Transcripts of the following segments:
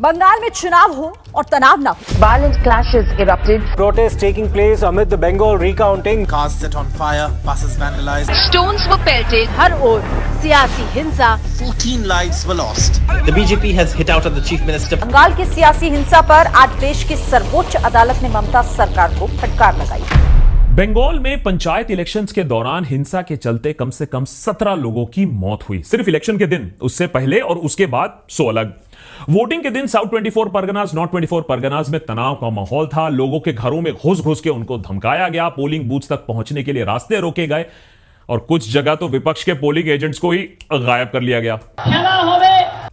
बंगाल में चुनाव हो और तनाव ना हो violent clashes erupted protest taking place amid Bengal recounting cars हर ओर सियासी हिंसा 14 lives were the BJP has hit out at the chief minister Bengal की सियासी हिंसा पर आज देश की सर्वोच्च अदालत ने ममता सरकार को फटकार लगाई बंगाल में पंचायत इलेक्शंस के दौरान हिंसा के चलते कम से कम सत्रह लोगों की मौत हुई सिर्फ इलेक्शन के दिन उससे पहले और उसके बाद सो अलग वोटिंग के दिन साउथ 24 परगनाज नॉर्थ 24 परगनाज में तनाव का माहौल था लोगों के घरों में घुस घुस के उनको धमकाया गया पोलिंग बूथ तक पहुंचने के लिए रास्ते रोके गए और कुछ जगह तो विपक्ष के पोलिंग एजेंट्स को ही गायब कर लिया गया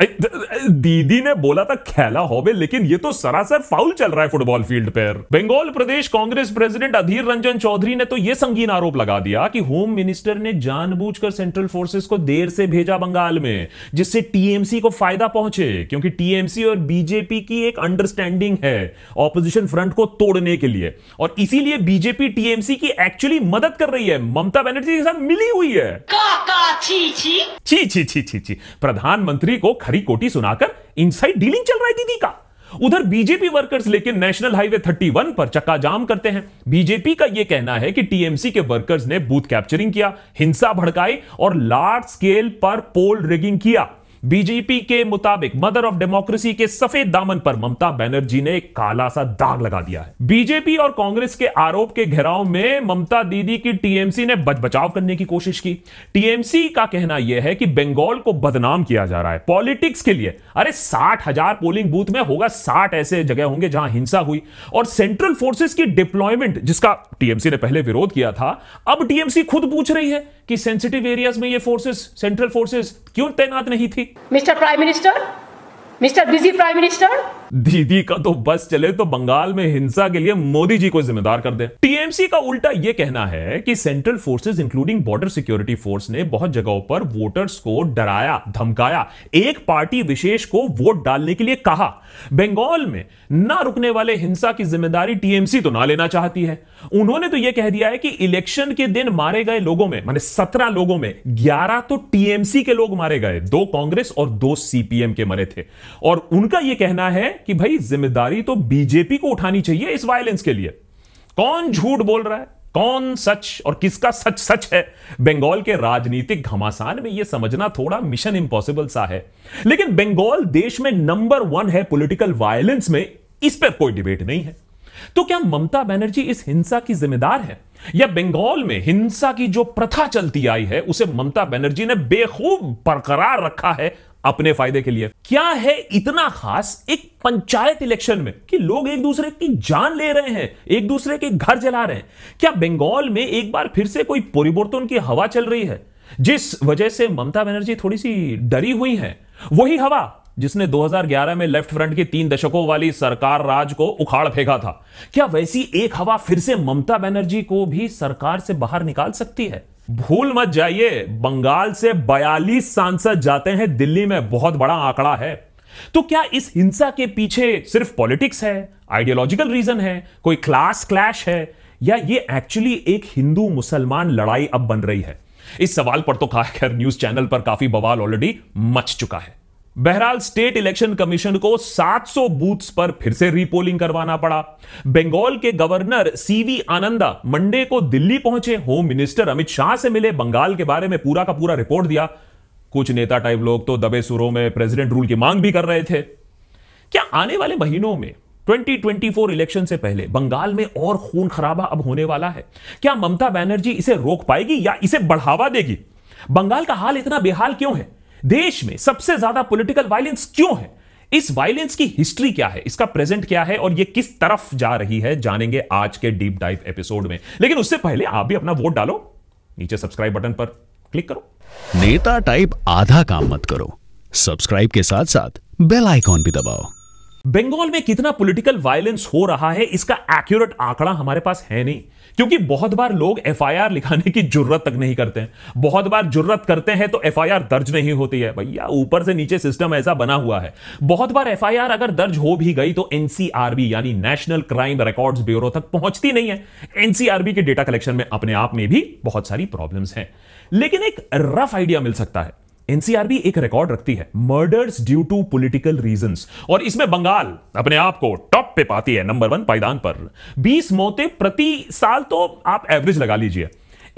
दीदी ने बोला था खेला होबे लेकिन ये तो सरासर फाउल चल रहा है फुटबॉल फील्ड पर बंगाल प्रदेश कांग्रेस प्रेसिडेंट अधीर रंजन चौधरी ने तो यह संगीन आरोप लगा दिया कि होम मिनिस्टर ने जानबूझकर सेंट्रल फोर्सेस को देर से भेजा बंगाल में जिससे टीएमसी को फायदा पहुंचे क्योंकि टीएमसी और बीजेपी की एक अंडरस्टैंडिंग है ऑपोजिशन फ्रंट को तोड़ने के लिए और इसीलिए बीजेपी टीएमसी की एक्चुअली मदद कर रही है ममता बनर्जी के साथ मिली हुई है का, का, प्रधानमंत्री को खरी कोटी सुनाकर इनसाइड डीलिंग चल रहा है दीदी का उधर बीजेपी वर्कर्स लेकिन नेशनल हाईवे 31 पर चक्का जाम करते हैं बीजेपी का यह कहना है कि टीएमसी के वर्कर्स ने बूथ कैप्चरिंग किया हिंसा भड़काई और लार्ज स्केल पर पोल रिगिंग किया बीजेपी के मुताबिक मदर ऑफ डेमोक्रेसी के सफेद दामन पर ममता बैनर्जी ने काला सा दाग लगा दिया है बीजेपी और कांग्रेस के आरोप के घेराव में ममता दीदी की टीएमसी ने बच बचाव करने की कोशिश की टीएमसी का कहना यह है कि बंगाल को बदनाम किया जा रहा है पॉलिटिक्स के लिए अरे साठ हजार पोलिंग बूथ में होगा साठ ऐसे जगह होंगे जहां हिंसा हुई और सेंट्रल फोर्सेस की डिप्लॉयमेंट जिसका टीएमसी ने पहले विरोध किया था अब टीएमसी खुद पूछ रही है कि सेंसिटिव एरियाज में ये फोर्सेस सेंट्रल फोर्सेस क्यों तैनात नहीं थी mister prime minister mister busy prime minister Didi का तो बस चले तो बंगाल में हिंसा के लिए मोदी जी को जिम्मेदार कर दे टीएमसी का उल्टा यह कहना है कि central forces including border security force ने बहुत जगहों पर वोटर्स को डराया धमकाया एक पार्टी विशेष को वोट डालने के लिए कहा बंगाल में ना रुकने वाले हिंसा की जिम्मेदारी टीएमसी तो ना लेना चाहती है उन्होंने तो यह कह दिया है कि इलेक्शन के दिन मारे गए लोगों में मान सत्रह लोगों में ग्यारह तो टीएमसी के लोग मारे गए दो कांग्रेस और दो सीपीएम के मरे थे और उनका यह कहना है कि भाई जिम्मेदारी तो बीजेपी को उठानी चाहिए इस वायलेंस के लिए कौन झूठ बोल रहा है कौन सच और किसका सच सच है बंगाल के राजनीतिक घमासान में यह समझना थोड़ा मिशन इंपॉसिबल सा है लेकिन बंगाल देश में नंबर वन है पॉलिटिकल वायलेंस में इस पर कोई डिबेट नहीं है तो क्या ममता बनर्जी इस हिंसा की जिम्मेदार है या बंगाल में हिंसा की जो प्रथा चलती आई है उसे ममता बनर्जी ने बेखूब बरकरार रखा है अपने फायदे के लिए क्या है इतना खास एक पंचायत इलेक्शन में कि लोग एक दूसरे की जान ले रहे हैं एक दूसरे के घर जला रहे हैं क्या बंगाल में एक बार फिर से कोई परिवर्तन की हवा चल रही है जिस वजह से ममता बनर्जी थोड़ी सी डरी हुई है वही हवा जिसने 2011 में लेफ्ट फ्रंट की तीन दशकों वाली सरकार राज को उखाड़ फेंका था क्या वैसी एक हवा फिर से ममता बनर्जी को भी सरकार से बाहर निकाल सकती है भूल मत जाइए बंगाल से 42 सांसद जाते हैं दिल्ली में बहुत बड़ा आंकड़ा है तो क्या इस हिंसा के पीछे सिर्फ पॉलिटिक्स है आइडियोलॉजिकल रीजन है कोई क्लास क्लैश है या ये एक्चुअली एक हिंदू मुसलमान लड़ाई अब बन रही है इस सवाल पर तो खैर न्यूज चैनल पर काफी बवाल ऑलरेडी मच चुका है बहरहाल स्टेट इलेक्शन कमीशन को 700 बूथ्स पर फिर से रीपोलिंग करवाना पड़ा बंगाल के गवर्नर सीवी आनंदा मंडे को दिल्ली पहुंचे होम मिनिस्टर अमित शाह से मिले बंगाल के बारे में पूरा का पूरा रिपोर्ट दिया कुछ नेता टाइप लोग तो दबे सुरों में प्रेसिडेंट रूल की मांग भी कर रहे थे क्या आने वाले महीनों में 2024 इलेक्शन से पहले बंगाल में और खून खराबा अब होने वाला है क्या ममता बनर्जी इसे रोक पाएगी या इसे बढ़ावा देगी बंगाल का हाल इतना बेहाल क्यों है देश में सबसे ज्यादा पॉलिटिकल वायलेंस क्यों है इस वायलेंस की हिस्ट्री क्या है इसका प्रेजेंट क्या है और ये किस तरफ जा रही है जानेंगे आज के डीप डाइव एपिसोड में लेकिन उससे पहले आप भी अपना वोट डालो नीचे सब्सक्राइब बटन पर क्लिक करो नेता टाइप आधा काम मत करो सब्सक्राइब के साथ साथ बेल आइकॉन भी दबाओ बंगाल में कितना पॉलिटिकल वायलेंस हो रहा है इसका एक्यूरेट आंकड़ा हमारे पास है नहीं क्योंकि बहुत बार लोग एफ लिखाने की जरूरत तक नहीं करते हैं बहुत बार जरूरत करते हैं तो एफ दर्ज नहीं होती है भैया ऊपर से नीचे सिस्टम ऐसा बना हुआ है बहुत बार एफ अगर दर्ज हो भी गई तो एनसीआरबी यानी नेशनल क्राइम रिकॉर्ड्स ब्यूरो तक पहुंचती नहीं है एनसीआरबी के डेटा कलेक्शन में अपने आप में भी बहुत सारी प्रॉब्लम्स हैं लेकिन एक रफ आइडिया मिल सकता है एनसीआरबी एक रिकॉर्ड रखती है murders due to political reasons और इसमें बंगाल अपने आप को टॉप पे पाती है नंबर वन पायदान पर 20 मौतें प्रति साल तो आप एवरेज लगा लीजिए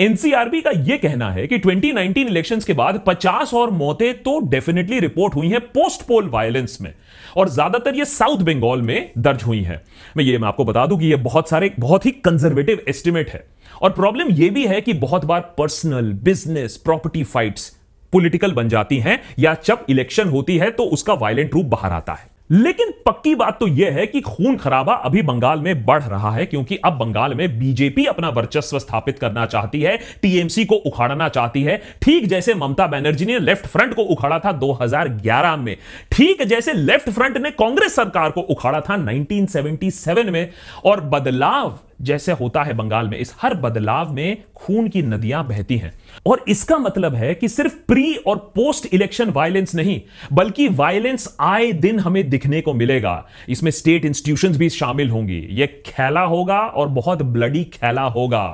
एनसीआरबी का यह कहना है कि 2019 इलेक्शंस के बाद 50 और मौतें तो डेफिनेटली रिपोर्ट हुई हैं पोस्ट पोल वायलेंस में और ज्यादातर ये साउथ बंगाल में दर्ज हुई हैं मैं ये मैं आपको बता दूं कि ये बहुत सारे बहुत ही कंजर्वेटिव एस्टिमेट है और प्रॉब्लम यह भी है कि बहुत बार personal business property fights political बन जाती हैं या जब इलेक्शन होती है तो उसका वायलेंट रूप बाहर आता है लेकिन पक्की बात तो यह है कि खून खराबा अभी बंगाल में बढ़ रहा है क्योंकि अब बंगाल में बीजेपी अपना वर्चस्व स्थापित करना चाहती है टीएमसी को उखाड़ना चाहती है ठीक जैसे ममता बनर्जी ने लेफ्ट फ्रंट को उखाड़ा था 2011 में ठीक जैसे लेफ्ट फ्रंट ने कांग्रेस सरकार को उखाड़ा था 1977 में और बदलाव जैसे होता है बंगाल में इस हर बदलाव में खून की नदियां बहती हैं और इसका मतलब है कि सिर्फ प्री और पोस्ट इलेक्शन वायलेंस नहीं बल्कि वायलेंस आए दिन हमें दिखने को मिलेगा इसमें स्टेट इंस्टीट्यूशन भी शामिल होंगी यह खेला होगा और बहुत ब्लडी खेला होगा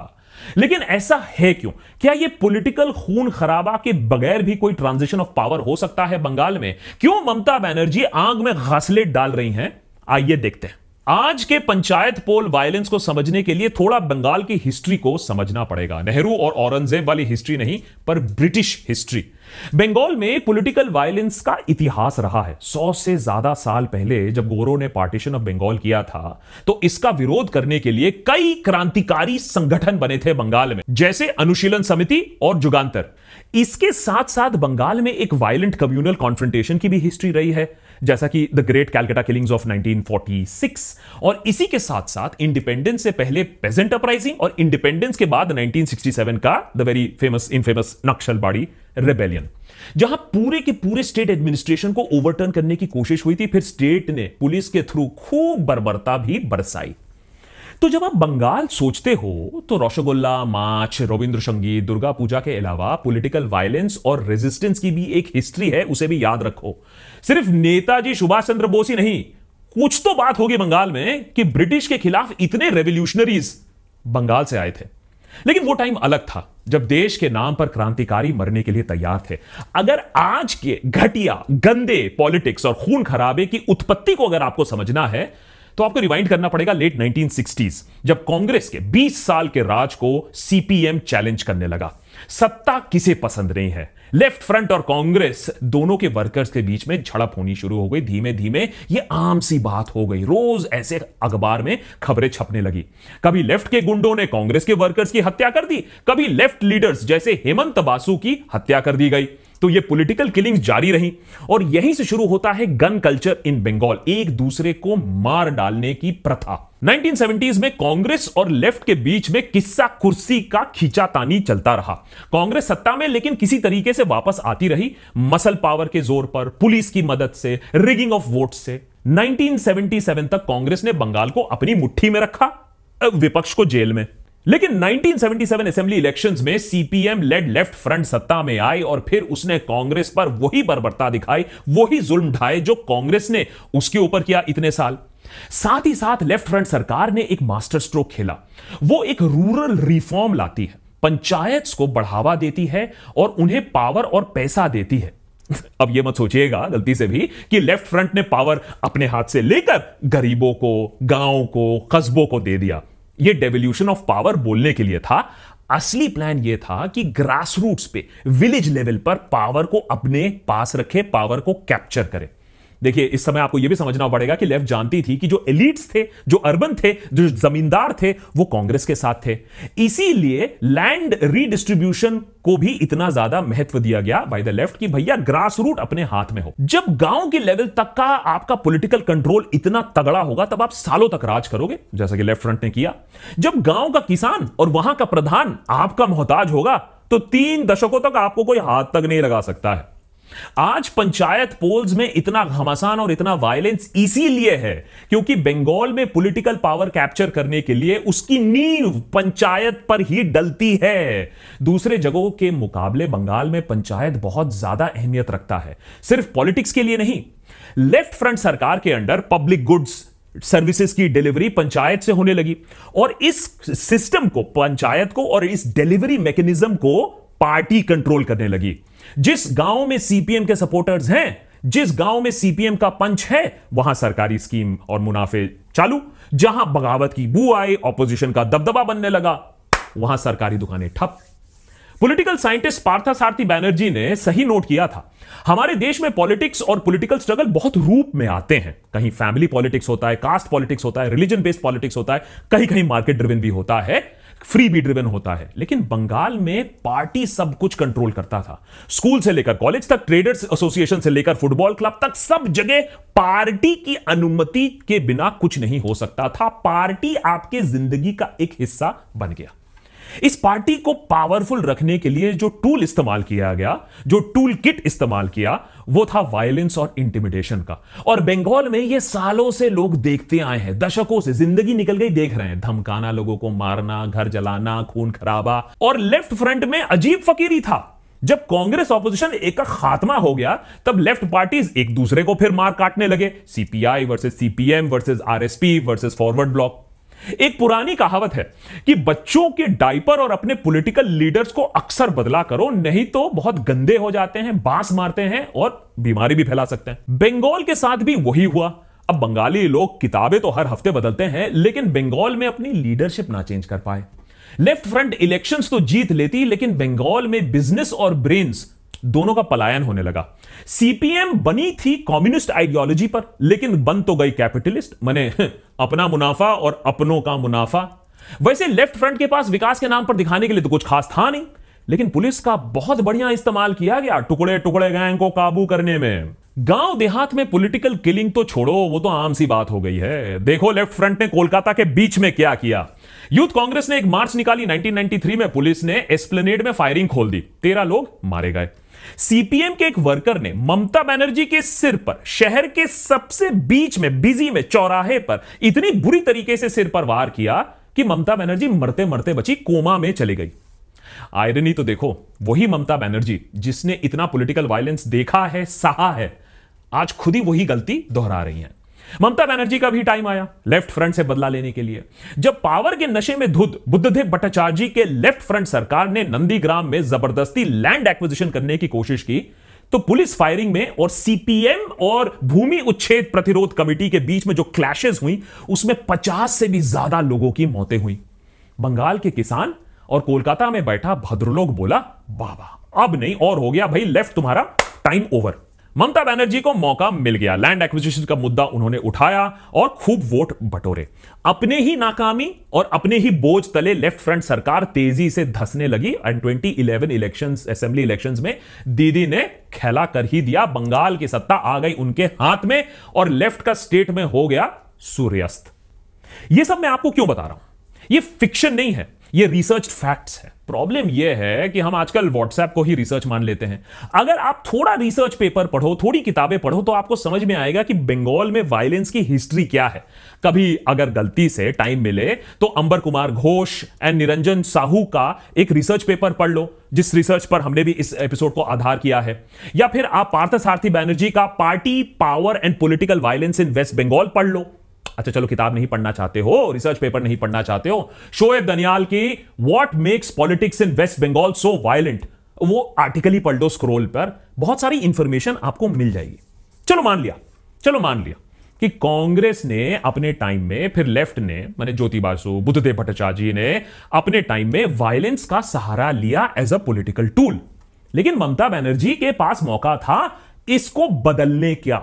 लेकिन ऐसा है क्यों क्या यह पॉलिटिकल खून खराबा के बगैर भी कोई ट्रांजिशन ऑफ पावर हो सकता है बंगाल में क्यों ममता बनर्जी आग में घासलेट डाल रही हैं आइए देखते हैं आज के पंचायत पोल वायलेंस को समझने के लिए थोड़ा बंगाल की हिस्ट्री को समझना पड़ेगा नेहरू और औरंगजेब वाली हिस्ट्री नहीं पर ब्रिटिश हिस्ट्री बंगाल में पॉलिटिकल वायलेंस का इतिहास रहा है सौ से ज्यादा साल पहले जब गोरो ने पार्टीशन ऑफ बंगाल किया था तो इसका विरोध करने के लिए कई क्रांतिकारी संगठन बने थे बंगाल में जैसे अनुशीलन समिति और जुगांतर इसके साथ साथ बंगाल में एक वायलेंट कम्युनल कॉन्फ्रेंटेशन की भी हिस्ट्री रही है जैसा कि the great Calcutta killings of 1946 और इसी के साथ साथ इंडिपेंडेंस से पहले पेजेंट अपराइजिंग और इंडिपेंडेंस के बाद 1967 का the very famous infamous Naxalbari rebellion जहां पूरे के पूरे स्टेट एडमिनिस्ट्रेशन को ओवरटर्न करने की कोशिश हुई थी फिर स्टेट ने पुलिस के थ्रू खूब बर्बरता भी बरसाई तो जब आप बंगाल सोचते हो तो रोशगोल्ला माछ रविंद्र संगीत दुर्गा पूजा के अलावा पॉलिटिकल वायलेंस और रेजिस्टेंस की भी एक हिस्ट्री है उसे भी याद रखो सिर्फ नेताजी सुभाष चंद्र बोस ही नहीं कुछ तो बात होगी बंगाल में कि ब्रिटिश के खिलाफ इतने रेवोल्यूशनरीज बंगाल से आए थे लेकिन वो टाइम अलग था जब देश के नाम पर क्रांतिकारी मरने के लिए तैयार थे अगर आज के घटिया गंदे पॉलिटिक्स और खून खराबे की उत्पत्ति को अगर आपको समझना है तो आपको रिवाइंड करना पड़ेगा लेट 1960s जब कांग्रेस के 20 साल के राज को सीपीएम चैलेंज करने लगा सत्ता किसे पसंद नहीं है लेफ्ट फ्रंट और कांग्रेस दोनों के वर्कर्स के बीच में झड़प होनी शुरू हो गई धीमे धीमे ये आम सी बात हो गई रोज ऐसे अखबार में खबरें छपने लगी कभी लेफ्ट के गुंडों ने कांग्रेस के वर्कर्स की हत्या कर दी कभी लेफ्ट लीडर्स जैसे हेमंत बासु की हत्या कर दी गई तो ये पॉलिटिकल किलिंग्स जारी रही और यहीं से शुरू होता है गन कल्चर इन बंगाल एक दूसरे को मार डालने की प्रथा 1970s में कांग्रेस और लेफ्ट के बीच में किस्सा कुर्सी का खींचातानी चलता रहा कांग्रेस सत्ता में लेकिन किसी तरीके से वापस आती रही मसल पावर के जोर पर पुलिस की मदद से रिगिंग ऑफ वोट से 1977 तक कांग्रेस ने बंगाल को अपनी मुट्ठी में रखा विपक्ष को जेल में लेकिन 1977 असेंबली इलेक्शंस में सीपीएम लेड लेफ्ट फ्रंट सत्ता में आई और फिर उसने कांग्रेस पर वही बर्बरता दिखाई वही जुल्म ढाए जो कांग्रेस ने उसके ऊपर किया इतने साल साथ ही साथ लेफ्ट फ्रंट सरकार ने एक मास्टर स्ट्रोक खेला वो एक रूरल रिफॉर्म लाती है पंचायत को बढ़ावा देती है और उन्हें पावर और पैसा देती है अब यह मत सोचिएगा गलती से भी कि लेफ्ट फ्रंट ने पावर अपने हाथ से लेकर गरीबों को गांवों को कस्बों को दे दिया ये डेवल्यूशन ऑफ पावर बोलने के लिए था असली प्लान यह था कि ग्रास रूट्स पे विलेज लेवल पर पावर को अपने पास रखे पावर को कैप्चर करें देखिए इस समय आपको यह भी समझना पड़ेगा कि लेफ्ट जानती थी कि जो एलिट्स थे जो अर्बन थे जो जमींदार थे वो कांग्रेस के साथ थे इसीलिए लैंड रीडिस्ट्रीब्यूशन को भी इतना ज्यादा महत्व दिया गया बाय द लेफ्ट कि भैया ग्रास रूट अपने हाथ में हो जब गांव के लेवल तक का आपका पॉलिटिकल कंट्रोल इतना तगड़ा होगा तब आप सालों तक राज करोगे जैसा कि लेफ्ट फ्रंट ने किया जब गांव का किसान और वहां का प्रधान आपका मोहताज होगा तो तीन दशकों तक आपको कोई हाथ तक नहीं लगा सकता है आज पंचायत पोल्स में इतना घमासान और इतना वायलेंस इसीलिए है क्योंकि बंगाल में पॉलिटिकल पावर कैप्चर करने के लिए उसकी नींव पंचायत पर ही डलती है दूसरे जगहों के मुकाबले बंगाल में पंचायत बहुत ज्यादा अहमियत रखता है सिर्फ पॉलिटिक्स के लिए नहीं लेफ्ट फ्रंट सरकार के अंडर पब्लिक गुड्स सर्विसेज की डिलीवरी पंचायत से होने लगी और इस सिस्टम को पंचायत को और इस डिलीवरी मैकेनिज्म को पार्टी कंट्रोल करने लगी जिस गांव में सीपीएम के सपोर्टर्स हैं जिस गांव में सीपीएम का पंच है वहां सरकारी स्कीम और मुनाफे चालू जहां बगावत की बू आई ऑपोजिशन का दबदबा बनने लगा वहां सरकारी दुकानें ठप पॉलिटिकल साइंटिस्ट पार्था सारथी बैनर्जी ने सही नोट किया था हमारे देश में पॉलिटिक्स और पॉलिटिकल स्ट्रगल बहुत रूप में आते हैं कहीं फैमिली पॉलिटिक्स होता है कास्ट पॉलिटिक्स होता है रिलीजन बेस्ड पॉलिटिक्स होता है कहीं कहीं मार्केट ड्रिवन भी होता है फ्री बी ड्रिवन होता है लेकिन बंगाल में पार्टी सब कुछ कंट्रोल करता था स्कूल से लेकर कॉलेज तक ट्रेडर्स एसोसिएशन से लेकर फुटबॉल क्लब तक सब जगह पार्टी की अनुमति के बिना कुछ नहीं हो सकता था पार्टी आपके जिंदगी का एक हिस्सा बन गया इस पार्टी को पावरफुल रखने के लिए जो टूल इस्तेमाल किया गया जो टूल किट इस्तेमाल किया वो था वायलेंस और इंटिमिडेशन का और बंगाल में ये सालों से लोग देखते आए हैं दशकों से जिंदगी निकल गई देख रहे हैं धमकाना लोगों को मारना घर जलाना खून खराबा और लेफ्ट फ्रंट में अजीब फकीरी था जब कांग्रेस ऑपोजिशन एक का खात्मा हो गया तब लेफ्ट पार्टीज एक दूसरे को फिर मार काटने लगे CPI versus CPM versus RSP versus forward bloc एक पुरानी कहावत है कि बच्चों के डाइपर और अपने पॉलिटिकल लीडर्स को अक्सर बदला करो नहीं तो बहुत गंदे हो जाते हैं बांस मारते हैं और बीमारी भी फैला सकते हैं बंगाल के साथ भी वही हुआ अब बंगाली लोग किताबें तो हर हफ्ते बदलते हैं लेकिन बंगाल में अपनी लीडरशिप ना चेंज कर पाए लेफ्ट फ्रंट इलेक्शंस तो जीत लेती लेकिन बंगाल में बिजनेस और ब्रेन्स दोनों का पलायन होने लगा सीपीएम बनी थी कम्युनिस्ट आइडियोलॉजी पर लेकिन बन तो गई कैपिटलिस्ट मैंने अपना मुनाफा और अपनों का मुनाफा वैसे लेफ्ट फ्रंट के पास विकास के नाम पर दिखाने के लिए तो कुछ खास था नहीं लेकिन पुलिस का बहुत बढ़िया इस्तेमाल किया गया टुकड़े टुकड़े गैंग को काबू करने में गांव देहात में पॉलिटिकल किलिंग तो छोड़ो वो तो आम सी बात हो गई है देखो लेफ्ट फ्रंट ने कोलकाता के बीच में क्या किया यूथ कांग्रेस ने एक मार्च निकाली 1993 में पुलिस ने एस्प्लेनेड में फायरिंग खोल दी तेरह लोग मारे गए सीपीएम के एक वर्कर ने ममता बनर्जी के सिर पर शहर के सबसे बीच में बिजी में चौराहे पर इतनी बुरी तरीके से सिर पर वार किया कि ममता बनर्जी मरते मरते बची कोमा में चली गई आयरनी तो देखो वही ममता बनर्जी जिसने इतना पॉलिटिकल वायलेंस देखा है सहा है आज खुद ही वही गलती दोहरा रही हैं ममता बनर्जी का भी टाइम आया लेफ्ट फ्रंट से बदला लेने के लिए जब पावर के नशे में धुद बुद्धदेव भट्टाचार्य जी के लेफ्ट फ्रंट सरकार ने नंदीग्राम में जबरदस्ती लैंड एक्विजिशन करने की कोशिश की तो पुलिस फायरिंग में और सीपीएम और भूमि उच्छेद प्रतिरोध कमेटी के बीच में जो क्लैशेस हुई उसमें 50 से भी ज्यादा लोगों की मौतें हुई बंगाल के किसान और कोलकाता में बैठा भद्रलोक बोला बाबा अब नहीं और हो गया भाई लेफ्ट तुम्हारा टाइम ओवर ममता बैनर्जी को मौका मिल गया लैंड एक्विजिशन का मुद्दा उन्होंने उठाया और खूब वोट बटोरे अपने ही नाकामी और अपने ही बोझ तले लेफ्ट फ्रंट सरकार तेजी से धसने लगी एंड 2011 इलेक्शंस असेंबली इलेक्शंस में दीदी ने खेला कर ही दिया बंगाल की सत्ता आ गई उनके हाथ में और लेफ्ट का स्टेट में हो गया सूर्यास्त यह सब मैं आपको क्यों बता रहा हूं ये फिक्शन नहीं है ये रिसर्च फैक्ट्स है प्रॉब्लम यह है कि हम आजकल व्हाट्सएप को ही रिसर्च मान लेते हैं अगर आप थोड़ा रिसर्च पेपर पढ़ो थोड़ी किताबें पढ़ो तो आपको समझ में आएगा कि बंगाल में वायलेंस की हिस्ट्री क्या है कभी अगर गलती से टाइम मिले तो अंबर कुमार घोष एंड निरंजन साहू का एक रिसर्च पेपर पढ़ लो जिस रिसर्च पर हमने भी इस एपिसोड को आधार किया है या फिर आप पार्थ सारथी बैनर्जी का party power and political violence in West Bengal पढ़ लो अच्छा चलो किताब नहीं पढ़ना चाहते हो रिसर्च पेपर नहीं पढ़ना चाहते हो शोएब दनियाल की what makes politics in West Bengal so violent वो आर्टिकल ही पढ़ लो स्क्रोल पर बहुत सारी इंफॉर्मेशन आपको मिल जाएगी चलो मान लिया चलो मान लिया कि कांग्रेस ने अपने टाइम में फिर लेफ्ट ने मैंने ज्योति बासु बुद्धदेव भट्टाचार्य ने अपने टाइम में वायलेंस का सहारा लिया एज अ पॉलिटिकल टूल लेकिन ममता बनर्जी के पास मौका था इसको बदलने क्या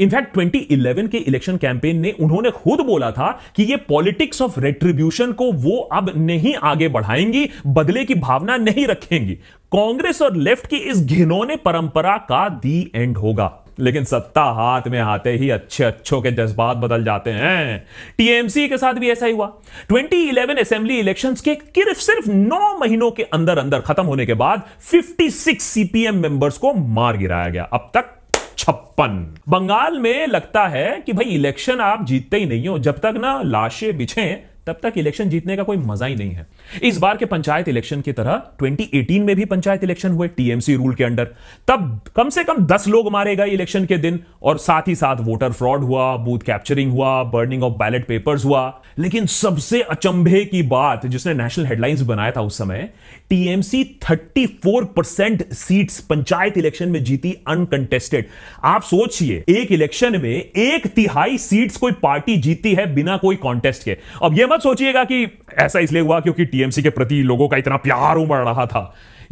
इनफैक्ट 2011 के इलेक्शन कैंपेन ने उन्होंने खुद बोला था कि ये पॉलिटिक्स ऑफ रेट्रीब्यूशन को वो अब नहीं आगे बढ़ाएंगी बदले की भावना नहीं रखेंगी कांग्रेस और लेफ्ट की इस घिनौने परंपरा का दी एंड होगा लेकिन सत्ता हाथ में आते ही अच्छे अच्छों के जज्बात बदल जाते हैं टीएमसी के साथ भी ऐसा ही हुआ 2011 असेंबली इलेक्शन के सिर्फ सिर्फ नौ महीनों के अंदर अंदर खत्म होने के बाद 56 सीपीएम मेंबर्स को मार गिराया गया अब तक छप्पन बंगाल में लगता है कि भाई इलेक्शन आप जीतते ही नहीं हो जब तक ना लाशें बिछें तब तक इलेक्शन जीतने का कोई मजा ही नहीं है इस बार के पंचायत इलेक्शन की तरह 2018 में भी पंचायत इलेक्शन हुए टीएमसी रूल के अंडर तब कम से कम 10 लोग मारे गए इलेक्शन के दिन और साथ ही साथ वोटर फ्रॉड हुआ बूथ कैप्चरिंग हुआ बर्निंग ऑफ बैलेट पेपर्स हुआ लेकिन सबसे अचंभे की बात जिसने नेशनल हेडलाइंस बनाया था उस समय टीएमसी 34 सीट पंचायत इलेक्शन में जीती अनकंटेस्टेड आप सोचिए एक इलेक्शन में एक तिहाई सीट्स कोई पार्टी जीती है बिना कोई कॉन्टेस्ट के अब यह मत सोचिएगा कि ऐसा इसलिए हुआ क्योंकि टीएमसी के प्रति लोगों का इतना प्यार उमड़ रहा था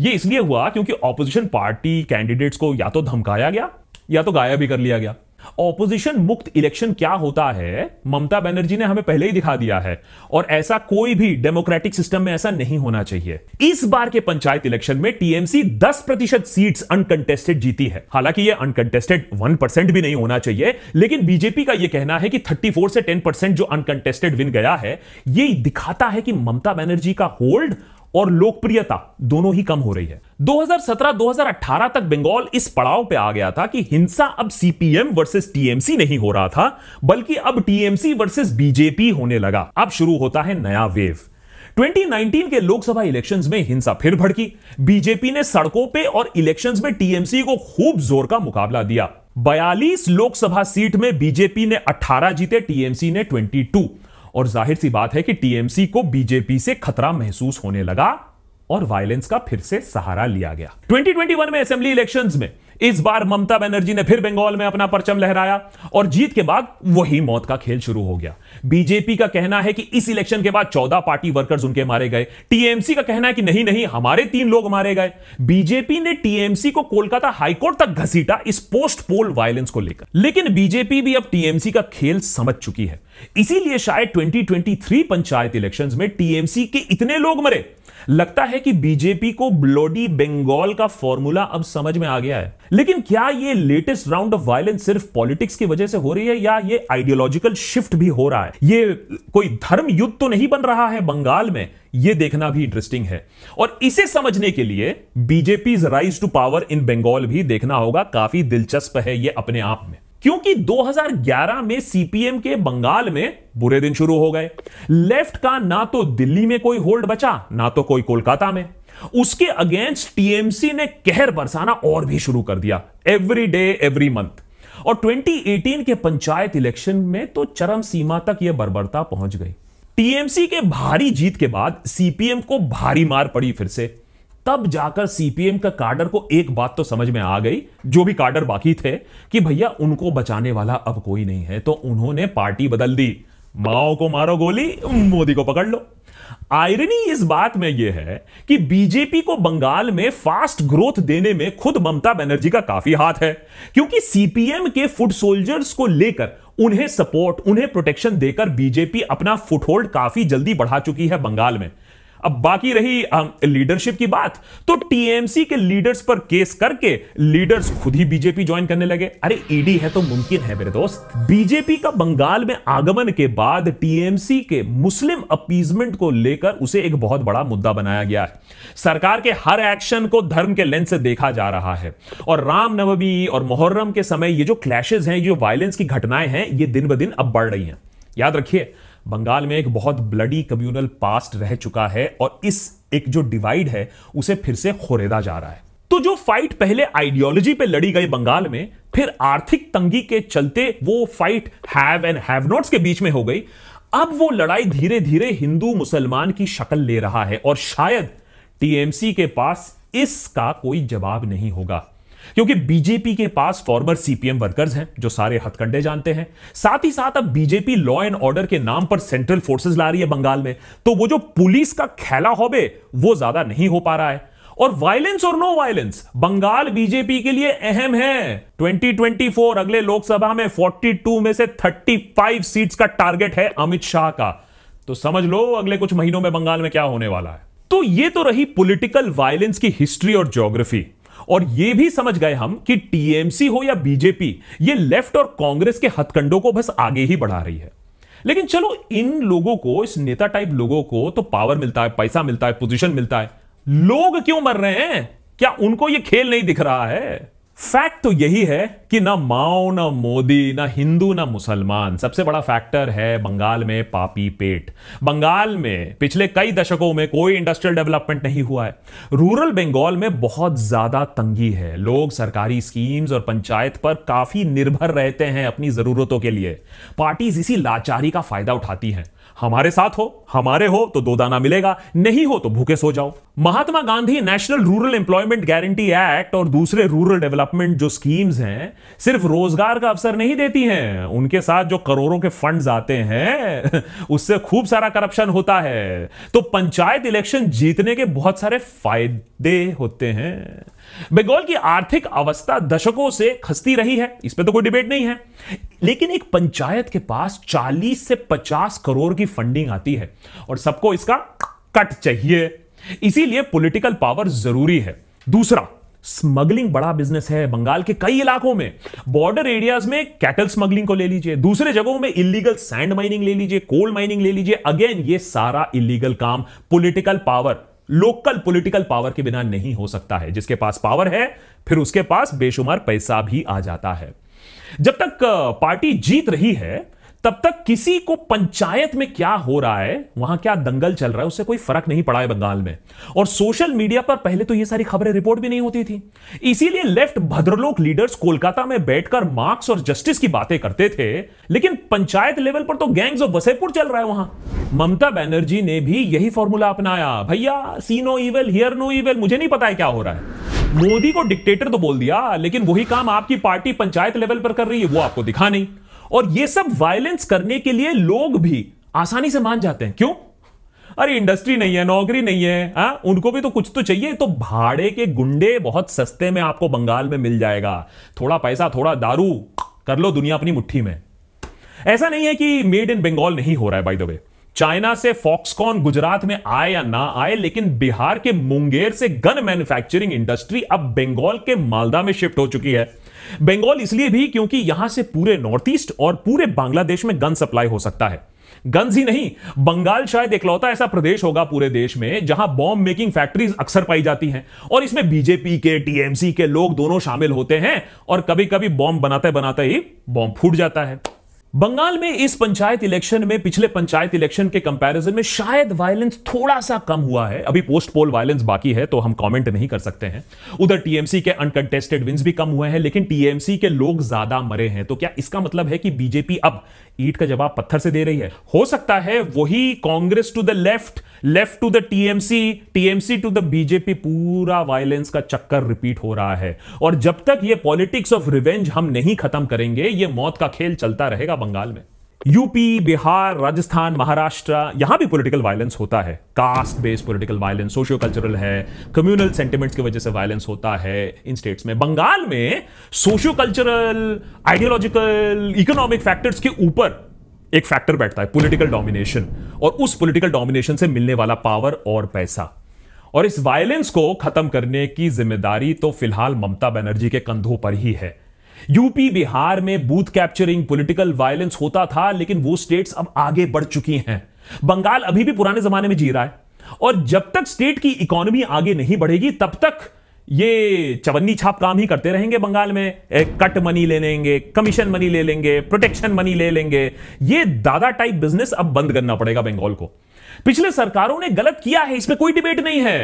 ये इसलिए हुआ क्योंकि ऑपोजिशन पार्टी कैंडिडेट्स को या तो धमकाया गया या तो गायब भी कर लिया गया ऑपोजिशन मुक्त इलेक्शन क्या होता है ममता बनर्जी ने हमें पहले ही दिखा दिया है और ऐसा कोई भी डेमोक्रेटिक सिस्टम में ऐसा नहीं होना चाहिए इस बार के पंचायत इलेक्शन में टीएमसी 10 प्रतिशत सीट अनकंटेस्टेड जीती है हालांकि यह अनकंटेस्टेड 1 परसेंट भी नहीं होना चाहिए लेकिन बीजेपी का यह कहना है कि 34 से 10 परसेंट जो अनकंटेस्टेड विन गया है यह दिखाता है कि ममता बनर्जी का होल्ड और लोकप्रियता दोनों ही कम हो रही है 2017-2018 तक बंगाल इस पड़ाव पे आ गया था कि हिंसा अब सीपीएम वर्सेस टीएमसी नहीं हो रहा था बल्कि अब टीएमसी वर्सेस बीजेपी होने लगा अब शुरू होता है नया वेव 2019 के लोकसभा इलेक्शंस में हिंसा फिर भड़की बीजेपी ने सड़कों पे और इलेक्शंस में टीएमसी को खूब जोर का मुकाबला दिया 42 लोकसभा सीट में बीजेपी ने 18 जीते टीएमसी ने 22 और जाहिर सी बात है कि टीएमसी को बीजेपी से खतरा महसूस होने लगा और वायलेंस का फिर से सहारा लिया गया 2021 में असेंबली इलेक्शंस में इस बार ममता बनर्जी ने फिर बंगाल में अपना परचम लहराया और जीत के बाद वही मौत का खेल शुरू हो गया बीजेपी का कहना है कि इस इलेक्शन के बाद चौदह पार्टी वर्कर्स उनके मारे गए टीएमसी का कहना है कि नहीं नहीं हमारे तीन लोग मारे गए बीजेपी ने टीएमसी को कोलकाता हाईकोर्ट तक घसीटा इस पोस्ट पोल वायलेंस को लेकर लेकिन बीजेपी भी अब टीएमसी का खेल समझ चुकी है इसीलिए शायद 2023 पंचायत इलेक्शंस में टीएमसी के इतने लोग मरे लगता है कि बीजेपी को ब्लोडी बंगाल का फॉर्मूला अब समझ में आ गया है लेकिन क्या यह लेटेस्ट राउंड ऑफ वायलेंस सिर्फ पॉलिटिक्स की वजह से हो रही है या ये आइडियोलॉजिकल शिफ्ट भी हो रहा है ये कोई धर्म युद्ध तो नहीं बन रहा है बंगाल में यह देखना भी इंटरेस्टिंग है और इसे समझने के लिए BJP rise to power in Bengal भी देखना होगा काफी दिलचस्प है यह अपने आप में क्योंकि 2011 में सीपीएम के बंगाल में बुरे दिन शुरू हो गए लेफ्ट का ना तो दिल्ली में कोई होल्ड बचा ना तो कोई कोलकाता में उसके अगेंस्ट टीएमसी ने कहर बरसाना और भी शुरू कर दिया एवरी डे एवरी मंथ और 2018 के पंचायत इलेक्शन में तो चरम सीमा तक यह बर्बरता पहुंच गई टीएमसी के भारी जीत के बाद सीपीएम को भारी मार पड़ी फिर से तब जाकर सीपीएम का कार्डर को एक बात तो समझ में आ गई जो भी कार्डर बाकी थे कि भैया उनको बचाने वाला अब कोई नहीं है तो उन्होंने पार्टी बदल दी माओ को मारो गोली मोदी को पकड़ लो आयरनी इस बात में यह है कि बीजेपी को बंगाल में फास्ट ग्रोथ देने में खुद ममता बनर्जी का काफी हाथ है क्योंकि सीपीएम के फुट सोल्जर्स को लेकर उन्हें सपोर्ट उन्हें प्रोटेक्शन देकर बीजेपी अपना फुटहोल्ड काफी जल्दी बढ़ा चुकी है बंगाल में अब बाकी रही लीडरशिप की बात तो टीएमसी के लीडर्स पर केस करके लीडर्स खुद ही बीजेपी ज्वाइन करने लगे अरे ईडी e है तो मुमकिन है मेरे दोस्त बीजेपी का बंगाल में आगमन के बाद टीएमसी के मुस्लिम अपीजमेंट को लेकर उसे एक बहुत बड़ा मुद्दा बनाया गया है सरकार के हर एक्शन को धर्म के लेंस से देखा जा रहा है और रामनवमी और मोहर्रम के समय ये जो क्लैशेज हैं ये जो वायलेंस की घटनाएं हैं ये दिन ब दिन अब बढ़ रही हैं याद रखिए बंगाल में एक बहुत ब्लडी कम्युनल पास्ट रह चुका है और इस एक जो डिवाइड है उसे फिर से खोरेदा जा रहा है तो जो फाइट पहले आइडियोलॉजी पे लड़ी गई बंगाल में फिर आर्थिक तंगी के चलते वो fight have and have nots के बीच में हो गई अब वो लड़ाई धीरे धीरे हिंदू मुसलमान की शक्ल ले रहा है और शायद टीएमसी के पास इसका कोई जवाब नहीं होगा क्योंकि बीजेपी के पास फॉर्मर सीपीएम वर्कर्स हैं जो सारे हथकंडे जानते हैं साथ ही साथ अब बीजेपी लॉ एंड ऑर्डर के नाम पर सेंट्रल फोर्सेस ला रही है बंगाल में तो वो जो पुलिस का खेला होबे वो ज्यादा नहीं हो पा रहा है और वायलेंस और नो वायलेंस बंगाल बीजेपी के लिए अहम है 2024 अगले लोकसभा में 42 में से 35 सीट्स का टारगेट है अमित शाह का तो समझ लो अगले कुछ महीनों में बंगाल में क्या होने वाला है तो ये तो रही पॉलिटिकल वायलेंस की हिस्ट्री और ज्योग्राफी और यह भी समझ गए हम कि टीएमसी हो या बीजेपी ये लेफ्ट और कांग्रेस के हथकंडों को बस आगे ही बढ़ा रही है लेकिन चलो इन लोगों को इस नेता टाइप लोगों को तो पावर मिलता है पैसा मिलता है पोजीशन मिलता है लोग क्यों मर रहे हैं क्या उनको यह खेल नहीं दिख रहा है फैक्ट तो यही है कि ना माओ ना मोदी ना हिंदू ना मुसलमान सबसे बड़ा फैक्टर है बंगाल में पापी पेट बंगाल में पिछले कई दशकों में कोई इंडस्ट्रियल डेवलपमेंट नहीं हुआ है रूरल बंगाल में बहुत ज्यादा तंगी है लोग सरकारी स्कीम्स और पंचायत पर काफी निर्भर रहते हैं अपनी जरूरतों के लिए पार्टीज इसी लाचारी का फायदा उठाती हैं हमारे साथ हो हमारे हो तो दो दाना मिलेगा नहीं हो तो भूखे सो जाओ Mahatma Gandhi national rural employment guarantee act और दूसरे रूरल डेवलपमेंट जो स्कीम्स हैं सिर्फ रोजगार का अवसर नहीं देती हैं उनके साथ जो करोड़ों के फंड्स आते हैं उससे खूब सारा करप्शन होता है तो पंचायत इलेक्शन जीतने के बहुत सारे फायदे होते हैं बंगाल की आर्थिक अवस्था दशकों से खसती रही है इस पर तो कोई डिबेट नहीं है लेकिन एक पंचायत के पास 40 से 50 करोड़ की फंडिंग आती है और सबको इसका कट चाहिए इसीलिए पॉलिटिकल पावर जरूरी है दूसरा स्मगलिंग बड़ा बिजनेस है बंगाल के कई इलाकों में बॉर्डर एरियाज में कैटल स्मगलिंग को ले लीजिए दूसरे जगहों में इलीगल सैंड माइनिंग ले लीजिए कोल माइनिंग ले लीजिए अगेन ये सारा इलीगल काम political power local political power के बिना नहीं हो सकता है जिसके पास पावर है फिर उसके पास बेशुमार पैसा भी आ जाता है जब तक पार्टी जीत रही है तब तक किसी को पंचायत में क्या हो रहा है वहां क्या दंगल चल रहा है उससे कोई फर्क नहीं पड़ा है बंगाल में और सोशल मीडिया पर पहले तो ये सारी खबरें रिपोर्ट भी नहीं होती थी इसीलिए लेफ्ट भद्रलोक लीडर्स कोलकाता में बैठकर मार्क्स और जस्टिस की बातें करते थे लेकिन पंचायत लेवल पर तो गैंग्स ऑफ वसेपुर चल रहा है वहां ममता बैनर्जी ने भी यही फॉर्मूला अपनाया भैया see no evil hear no evil मुझे नहीं पता है क्या हो रहा है मोदी को डिक्टेटर तो बोल दिया लेकिन वही काम आपकी पार्टी पंचायत लेवल पर कर रही है वो आपको दिखा नहीं और ये सब वायलेंस करने के लिए लोग भी आसानी से मान जाते हैं क्यों अरे इंडस्ट्री नहीं है नौकरी नहीं है आ? हाँ? उनको भी तो कुछ तो चाहिए तो भाड़े के गुंडे बहुत सस्ते में आपको बंगाल में मिल जाएगा थोड़ा पैसा थोड़ा दारू कर लो दुनिया अपनी मुट्ठी में ऐसा नहीं है कि मेड इन बंगाल नहीं हो रहा है बाई द वे चाइना से फॉक्सकॉन गुजरात में आए या ना आए लेकिन बिहार के मुंगेर से गन मैन्युफैक्चरिंग इंडस्ट्री अब बंगाल के मालदा में शिफ्ट हो चुकी है बंगाल इसलिए भी क्योंकि यहां से पूरे नॉर्थ ईस्ट और पूरे बांग्लादेश में गन सप्लाई हो सकता है गन्स ही नहीं बंगाल शायद इकलौता ऐसा प्रदेश होगा पूरे देश में जहां बॉम्ब मेकिंग फैक्ट्रीज अक्सर पाई जाती हैं और इसमें बीजेपी के टीएमसी के लोग दोनों शामिल होते हैं और कभी कभी बॉम्ब बनाते बनाते ही बॉम्ब फूट जाता है बंगाल में इस पंचायत इलेक्शन में पिछले पंचायत इलेक्शन के कंपैरिजन में शायद वायलेंस थोड़ा सा कम हुआ है अभी पोस्ट पोल वायलेंस बाकी है तो हम कमेंट नहीं कर सकते हैं उधर टीएमसी के अनकंटेस्टेड विंस भी कम हुए हैं लेकिन टीएमसी के लोग ज्यादा मरे हैं तो क्या इसका मतलब है कि बीजेपी अब ईट का जवाब पत्थर से दे रही है हो सकता है वही Congress to the left left to the TMC TMC to the BJP पूरा वायलेंस का चक्कर रिपीट हो रहा है और जब तक ये पॉलिटिक्स ऑफ रिवेंज हम नहीं खत्म करेंगे ये मौत का खेल चलता रहेगा बंगाल में यूपी बिहार राजस्थान महाराष्ट्र यहां भी पॉलिटिकल वायलेंस होता है caste based political violence socio cultural है कम्युनल सेंटिमेंट्स की वजह से वायलेंस होता है इन स्टेट्स में बंगाल में socio cultural ideological economic factors के ऊपर एक फैक्टर बैठता है पॉलिटिकल डोमिनेशन और उस पॉलिटिकल डोमिनेशन से मिलने वाला पावर और पैसा और इस वायलेंस को खत्म करने की जिम्मेदारी तो फिलहाल ममता बनर्जी के कंधों पर ही है यूपी बिहार में बूथ कैप्चरिंग पॉलिटिकल वायलेंस होता था लेकिन वो स्टेट्स अब आगे बढ़ चुकी हैं बंगाल अभी भी पुराने जमाने में जी रहा है और जब तक स्टेट की इकोनॉमी आगे नहीं बढ़ेगी तब तक ये चवन्नी छाप काम ही करते रहेंगे बंगाल में एक कट मनी ले लेंगे कमीशन मनी ले लेंगे प्रोटेक्शन मनी ले लेंगे ये दादा टाइप बिजनेस अब बंद करना पड़ेगा बंगाल को पिछले सरकारों ने गलत किया है इसमें कोई डिबेट नहीं है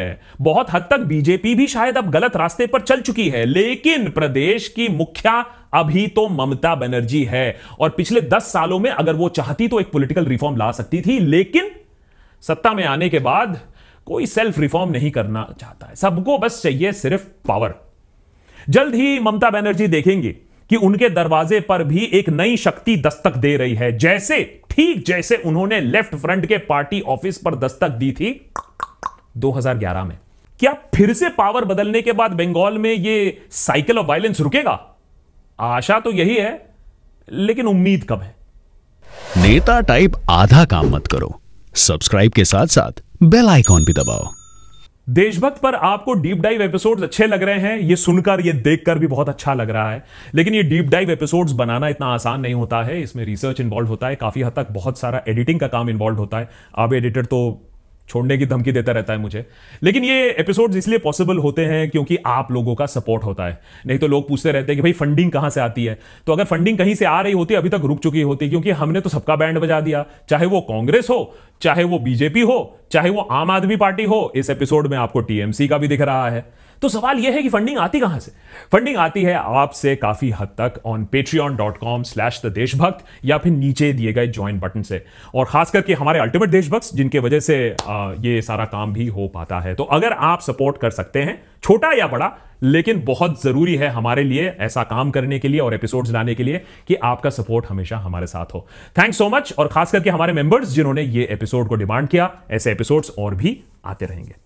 बहुत हद तक बीजेपी भी शायद अब गलत रास्ते पर चल चुकी है लेकिन प्रदेश की मुखिया अभी तो ममता बनर्जी है और पिछले दस सालों में अगर वो चाहती तो एक पॉलिटिकल रिफॉर्म ला सकती थी लेकिन सत्ता में आने के बाद कोई सेल्फ रिफॉर्म नहीं करना चाहता है सबको बस चाहिए सिर्फ पावर जल्द ही ममता बनर्जी देखेंगे कि उनके दरवाजे पर भी एक नई शक्ति दस्तक दे रही है जैसे ठीक जैसे उन्होंने लेफ्ट फ्रंट के पार्टी ऑफिस पर दस्तक दी थी 2011 में क्या फिर से पावर बदलने के बाद बंगाल में यह साइकिल ऑफ वायलेंस रुकेगा आशा तो यही है लेकिन उम्मीद कब है नेता टाइप आधा काम मत करो सब्सक्राइब के साथ साथ बेल आइकॉन भी दबाओ देशभक्त पर आपको डीप डाइव एपिसोड्स अच्छे लग रहे हैं ये सुनकर ये देखकर भी बहुत अच्छा लग रहा है लेकिन ये डीप डाइव एपिसोड्स बनाना इतना आसान नहीं होता है इसमें रिसर्च इन्वॉल्व होता है काफ़ी हद तक बहुत सारा एडिटिंग का काम इन्वॉल्व होता है आप एडिटर तो छोड़ने की धमकी देता रहता है मुझे लेकिन ये एपिसोड इसलिए पॉसिबल होते हैं क्योंकि आप लोगों का सपोर्ट होता है नहीं तो लोग पूछते रहते हैं कि भाई फंडिंग कहां से आती है तो अगर फंडिंग कहीं से आ रही होती अभी तक रुक चुकी होती क्योंकि हमने तो सबका बैंड बजा दिया चाहे वो कांग्रेस हो चाहे वो बीजेपी हो चाहे वो आम आदमी पार्टी हो इस एपिसोड में आपको टीएमसी का भी दिख रहा है तो सवाल यह है कि फंडिंग आती कहां से फंडिंग आती है आपसे काफी हद तक on Patreon dot com slash the Deshbhakt या फिर नीचे दिए गए ज्वाइन बटन से और खास करके हमारे अल्टीमेट देशभक्त जिनके वजह से ये सारा काम भी हो पाता है तो अगर आप सपोर्ट कर सकते हैं छोटा या बड़ा लेकिन बहुत जरूरी है हमारे लिए ऐसा काम करने के लिए और एपिसोड्स लाने के लिए कि आपका सपोर्ट हमेशा हमारे साथ हो थैंक्स सो मच और खास करके हमारे मेंबर्स जिन्होंने ये एपिसोड एपिसोड को डिमांड किया ऐसे एपिसोड्स और भी आते रहेंगे